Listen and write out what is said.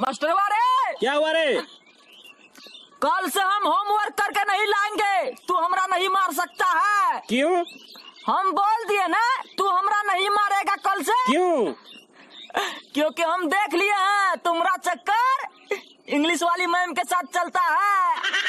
master रे क्या हुआ रे कल से हम होमवर्क करके नहीं लाएंगे तू हमरा नहीं मार सकता है क्यों हम बोल दिए ना तू हमरा नहीं मारेगा कल से क्यों क्योंकि हम देख लिए हैं तुम्हारा चक्कर इंग्लिश वाली मैम के साथ चलता है